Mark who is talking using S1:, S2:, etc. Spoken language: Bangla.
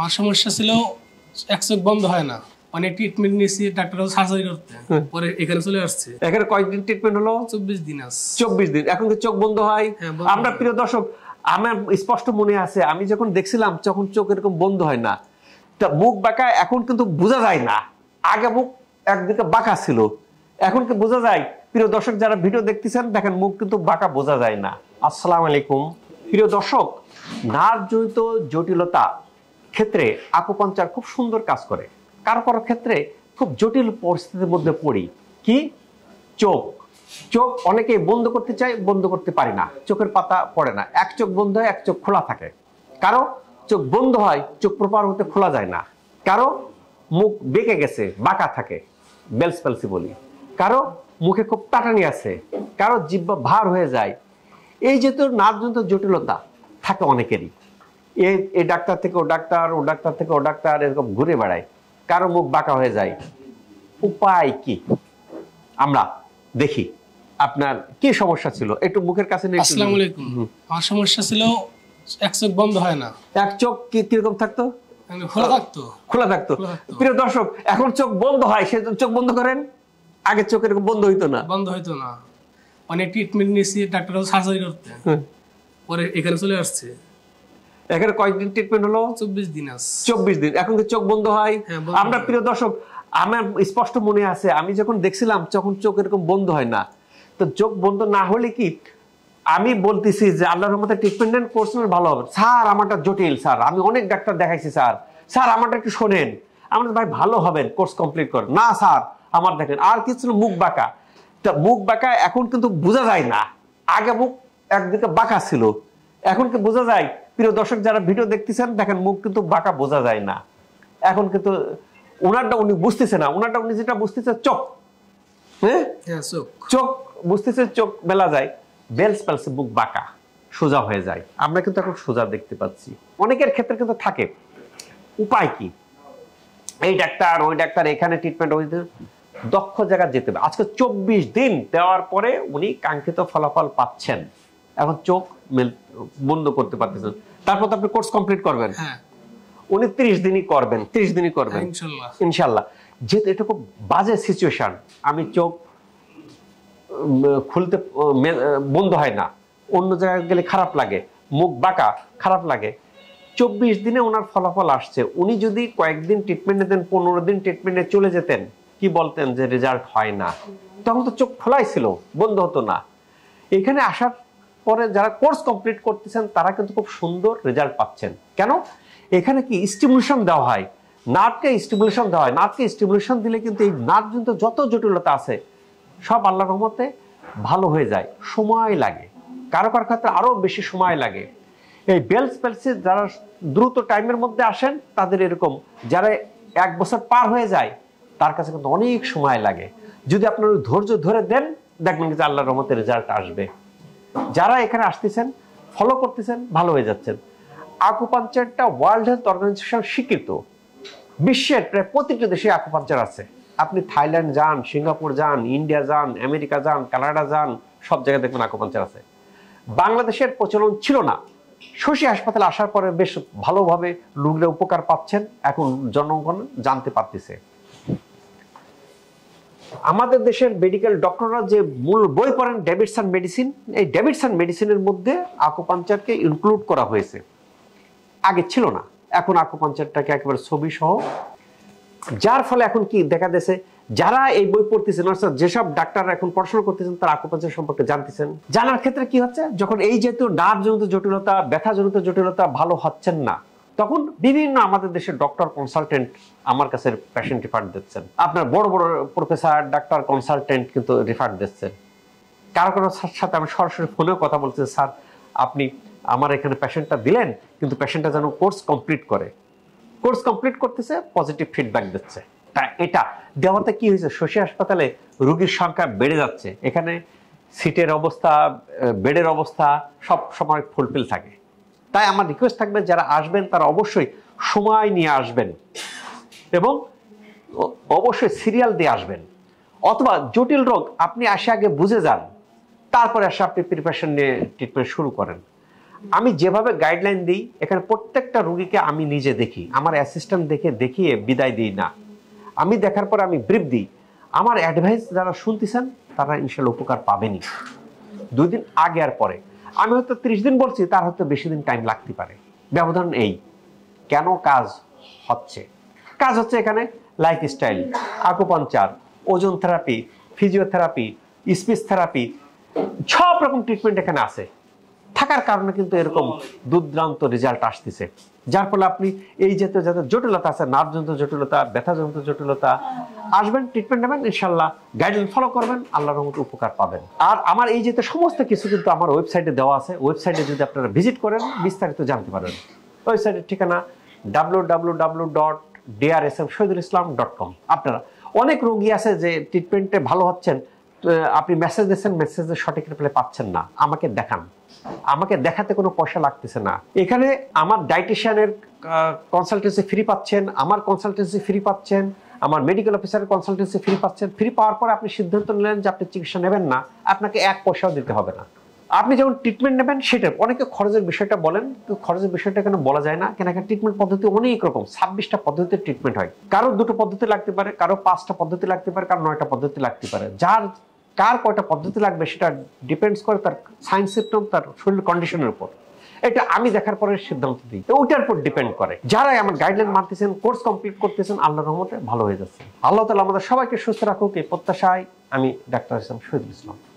S1: আমার সমস্যা ছিল এক চোখ বন্ধ হয় না অনেক মানে ট্রিটমেন্ট নিয়েছি ডাক্তার সার্জারি করতে পরে এখানে চলে আসছে এখানে কয়েকদিন ট্রিটমেন্ট হলো চব্বিশ দিন আস চব্বিশ দিন এখন চোখ বন্ধ হয় হ্যাঁ, আমরা প্রিয় দর্শক আমার স্পষ্ট মনে আছে আমি যখন দেখছিলাম যখন চোখ এরকম বন্ধ হয় না তা মুখ বাঁকা এখন কিন্তু বোঝা যায় না আগে মুখ একদিকে বাঁকা ছিল এখন কি বোঝা যায় প্রিয় দর্শক যারা ভিডিও দেখতেছেন দেখেন মুখ কিন্তু বাঁকা বোঝা যায় না আসসালাম আলাইকুম প্রিয় দর্শক নার্ভজনিত জটিলতা ক্ষেত্রে আপুপাঞ্চার খুব সুন্দর কাজ করে কারো কারো ক্ষেত্রে খুব জটিল পরিস্থিতির মধ্যে পড়ি কি চোখ চোখ অনেকে বন্ধ করতে চায় বন্ধ করতে পারি না চোখের পাতা পড়ে না এক চোখ বন্ধ হয় এক চোখ খোলা থাকে কারো চোখ বন্ধ হয় চোখ প্রপার হতে খোলা যায় না কারো মুখ বেঁকে গেছে বাঁকা থাকে বেলস পেলসি বলি কারো মুখে খুব টাটানি আছে কারো জিব্বা ভার হয়ে যায় এই যেহেতু নানান জটিলতা থাকে অনেকেরই এ এ ডাক্তার থেকে ও ডাক্তার ও ডাক্তার থেকে ও ডাক্তার এরকম ঘুরে বেড়ায় কারো মুখ বাঁকা হয়ে যায় উপায় কি আমরা দেখি আপনার কি সমস্যা ছিল একটু মুখের কাছে আসসালামু আলাইকুম আমার সমস্যা ছিল এক চোখ বন্ধ হয় না এক চোখ কি মানে থাকতো খোলা থাকতো খোলা থাকতো প্রিয় দর্শক এখন চোখ বন্ধ হয় সে চোখ বন্ধ করেন আগে চোখ এরকম বন্ধ হইতো না বন্ধ হইতো না অনেক ট্রিটমেন্ট নিয়েছি ডাক্তার সার্জারি করতে হ্যাঁ। পরে এখানে চলে আসছে এখানে কয়েকদিন ট্রিটমেন্ট হলো চব্বিশ দিন চব্বিশ দিন এখন চোখ বন্ধ হয় হ্যাঁ, আপনার প্রিয় দর্শক আমার স্পষ্ট মনে আছে আমি যখন দেখছিলাম তখন চোখ এরকম বন্ধ হয় না তো চোখ বন্ধ না হলে কি আমি বলতেছি যে আল্লাহর রহমতে ট্রিটমেন্ট কোর্স ভালো হবে স্যার আমারটা জটিল স্যার আমি অনেক ডাক্তার দেখাইছি স্যার স্যার আমারটা একটু শোনেন আমার ভাই ভালো হবেন কোর্স কমপ্লিট করেন না স্যার আমার দেখেন আর কি ছিল মুখ বাঁকা তা মুখ বাঁকা এখন কিন্তু বোঝা যায় না আগে মুখ একদিকে বাঁকা ছিল এখন কি বোঝা যায় প্রিয় দর্শক যারা ভিডিও দেখতেছেন দেখেন মুখ কিন্তু বাঁকা বোঝা যায় না এখন কিন্তু ওনারটা উনি বুঝতেছে না ওনারটা উনি যেটা বুঝতেছে চোখ হ্যাঁ, হ্যাঁ চোখ বুঝতেছে চোখ মেলা যায় বেলস পেলস মুখ বাঁকা সোজা হয়ে যায় আমরা কিন্তু এখন সোজা দেখতে পাচ্ছি অনেকের ক্ষেত্রে কিন্তু থাকে উপায় কি এই ডাক্তার ওই ডাক্তার এখানে ট্রিটমেন্ট ওই দক্ষ জায়গায় যেতে হবে আজকে চব্বিশ দিন দেওয়ার পরে উনি কাঙ্ক্ষিত ফলাফল পাচ্ছেন এখন চোখ বন্ধ করতে পারতেছেন তারপর তো আপনি কোর্স কমপ্লিট করবেন হ্যাঁ। উনি ত্রিশ দিনই করবেন ত্রিশ দিনই করবেন ইনশাল্লাহ যেহেতু এটা খুব বাজে সিচুয়েশন আমি চোখ খুলতে বন্ধ হয় না অন্য জায়গায় গেলে খারাপ লাগে মুখ বাঁকা খারাপ লাগে চব্বিশ দিনে ওনার ফলাফল আসছে উনি যদি কয়েকদিন ট্রিটমেন্ট নিতেন পনেরো দিন ট্রিটমেন্টে চলে যেতেন কি বলতেন যে রেজাল্ট হয় না তখন তো চোখ খোলাই ছিল বন্ধ হতো না এখানে আসার পরে যারা কোর্স কমপ্লিট করতেছেন তারা কিন্তু খুব সুন্দর রেজাল্ট পাচ্ছেন কেন এখানে কি স্টিমুলেশন দেওয়া হয় নাটকে স্টিমুলেশন দেওয়া হয় নাটকে স্টিমুলেশন দিলে কিন্তু এই নাট কিন্তু যত জটিলতা আছে সব আল্লাহ রহমতে ভালো হয়ে যায় সময় লাগে কারো কারো ক্ষেত্রে আরও বেশি সময় লাগে এই বেলস পেলসে যারা দ্রুত টাইমের মধ্যে আসেন তাদের এরকম যারা এক বছর পার হয়ে যায় তার কাছে কিন্তু অনেক সময় লাগে যদি আপনার ধৈর্য ধরে দেন দেখবেন যে আল্লাহ রহমতের রেজাল্ট আসবে যারা এখানে আসতেছেন ফলো করতেছেন ভালো হয়ে যাচ্ছেন আকুপাঞ্চারটা ওয়ার্ল্ড হেলথ অর্গানাইজেশন স্বীকৃত বিশ্বের প্রায় প্রতিটি দেশে আকুপাঞ্চার আছে আপনি থাইল্যান্ড যান সিঙ্গাপুর যান ইন্ডিয়া যান আমেরিকা যান কানাডা যান সব জায়গায় দেখবেন আকুপাঞ্চার আছে বাংলাদেশের প্রচলন ছিল না শশী হাসপাতালে আসার পরে বেশ ভালোভাবে লোকরা উপকার পাচ্ছেন এখন জনগণ জানতে পারতেছে আমাদের দেশের মেডিকেল ডক্টররা যে মূল বই পড়েন ডেভিডসন মেডিসিন এই ডেভিডসন মেডিসিনের মধ্যে আকুপাঞ্চারকে ইনক্লুড করা হয়েছে আগে ছিল না এখন আকুপাঞ্চারটাকে একেবারে ছবি সহ যার ফলে এখন কি দেখা যাচ্ছে যারা এই বই পড়তেছেন অর্থাৎ যেসব ডাক্তাররা এখন পড়াশোনা করতেছেন তারা আকুপাঞ্চার সম্পর্কে জানতেছেন জানার ক্ষেত্রে কি হচ্ছে যখন এই যেহেতু নার্ভজনিত জটিলতা ব্যথাজনিত জটিলতা ভালো হচ্ছেন না তখন বিভিন্ন আমাদের দেশের ডক্টর কনসালটেন্ট আমার কাছে পেশেন্ট রেফার দিচ্ছেন আপনার বড় বড় প্রফেসর ডাক্তার কনসালটেন্ট কিন্তু রেফার দিচ্ছেন কারো কারো সাথে আমি সরাসরি ফোনেও কথা বলছি স্যার আপনি আমার এখানে পেশেন্টটা দিলেন কিন্তু পেশেন্টটা যেন কোর্স কমপ্লিট করে কোর্স কমপ্লিট করতেছে পজিটিভ ফিডব্যাক দিচ্ছে তা এটা দেওয়াতে কি হয়েছে শশী হাসপাতালে রুগীর সংখ্যা বেড়ে যাচ্ছে এখানে সিটের অবস্থা বেডের অবস্থা সব সময় ফুলফিল থাকে তাই আমার রিকোয়েস্ট থাকবে যারা আসবেন তারা অবশ্যই সময় নিয়ে আসবেন এবং অবশ্যই সিরিয়াল দিয়ে আসবেন অথবা জটিল রোগ আপনি আসে আগে বুঝে যান তারপরে আসে আপনি প্রিপারেশন নিয়ে ট্রিটমেন্ট শুরু করেন আমি যেভাবে গাইডলাইন দিই এখানে প্রত্যেকটা রুগীকে আমি নিজে দেখি আমার অ্যাসিস্ট্যান্ট দেখে দেখিয়ে বিদায় দিই না আমি দেখার পর আমি ব্রিফ দিই আমার অ্যাডভাইস যারা শুনতেছেন তারা ইনশাল উপকার পাবেনি দুদিন আগে আর পরে আমি হয়তো ত্রিশ দিন বলছি তার হয়তো বেশি দিন টাইম লাগতে পারে ব্যবধান এই কেন কাজ হচ্ছে কাজ হচ্ছে এখানে life lifestyle acupuncture ozone therapy physiotherapy speech therapy সব রকম ট্রিটমেন্ট এখানে আছে থাকার কারণে কিন্তু এরকম দুর্দান্ত রেজাল্ট আসতেছে যার ফলে আপনি এই জাতীয় যাদের জটিলতা আছে যন্ত্র জটিলতা ব্যথাযন্ত্র জটিলতা আসবেন ট্রিটমেন্ট নেবেন ইনশাল্লাহ গাইডলাইন ফলো করবেন আল্লাহর রহমত উপকার পাবেন আর আমার এই জাতীয় সমস্ত কিছু কিন্তু আমার ওয়েবসাইটে দেওয়া আছে ওয়েবসাইটে যদি আপনারা ভিজিট করেন বিস্তারিত জানতে পারেন ওয়েবসাইটের ঠিকানা W W W dot D R S M Shahidul Islam dot com আপনারা অনেক রোগী আছে যে ট্রিটমেন্টে ভালো হচ্ছেন আপনি মেসেজ দিচ্ছেন মেসেজের সঠিক রিপ্লাই পাচ্ছেন না আমাকে দেখান আমাকে দেখাতে কোনো পয়সা লাগতেছে না এখানে আমার ডায়েটিশিয়ানের কনসালটেন্সি ফ্রি পাচ্ছেন আমার কনসালটেন্সি ফ্রি পাচ্ছেন আমার মেডিকেল অফিসারের কনসালটেন্সি ফ্রি পাচ্ছেন ফ্রি পাওয়ার পর আপনি সিদ্ধান্ত নিলেন যে আপনি চিকিৎসা নেবেন না আপনাকে এক পয়সাও দিতে হবে না আপনি যেমন ট্রিটমেন্ট নেবেন সেটা অনেকে খরচের বিষয়টা বলেন তো খরচের বিষয়টা কেন বলা যায় না কেন এখানে ট্রিটমেন্ট পদ্ধতি অনেক রকম ছাব্বিশটা পদ্ধতিতে ট্রিটমেন্ট হয় কারো দুটো পদ্ধতি লাগতে পারে কারো পাঁচটা পদ্ধতি লাগতে পারে কারো নয়টা পদ্ধতি লাগতে পারে যার কার কয়টা পদ্ধতি লাগবে সেটা ডিপেন্ডস করে তার সায়েন্স সিস্টেম তার শরীর কন্ডিশনের উপর এটা আমি দেখার পরে সিদ্ধান্ত দিই তো ওইটার উপর ডিপেন্ড করে যারাই আমার গাইডলাইন মানতেছেন কোর্স কমপ্লিট করতেছেন আল্লাহ রহমতে ভালো হয়ে যাচ্ছে আল্লাহ তালা আমাদের সবাইকে সুস্থ রাখুক এই প্রত্যাশায় আমি ডাক্তার ইসলাম শহীদুল ইসলাম